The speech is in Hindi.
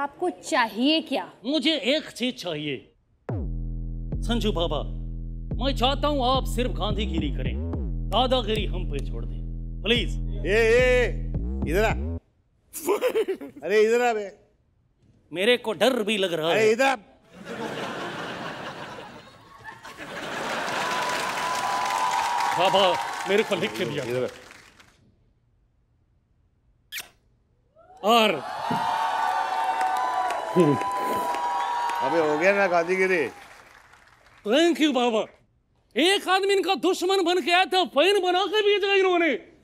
आपको चाहिए क्या मुझे एक चीज चाहिए संजू बाबा मैं चाहता हूँ आप सिर्फ गांधीगिरी करें दादागिरी हम पे छोड़ दें प्लीज ए ए इधर आ अरे इधर आ बे मेरे को डर भी लग रहा है इधर बाबा मेरे को लिख के दिया और अबे हो गया ना गादीगिरी थैंक यू बाबा एक आदमी इनका दुश्मन बन के आया था फैन बना के भेजा इन्होंने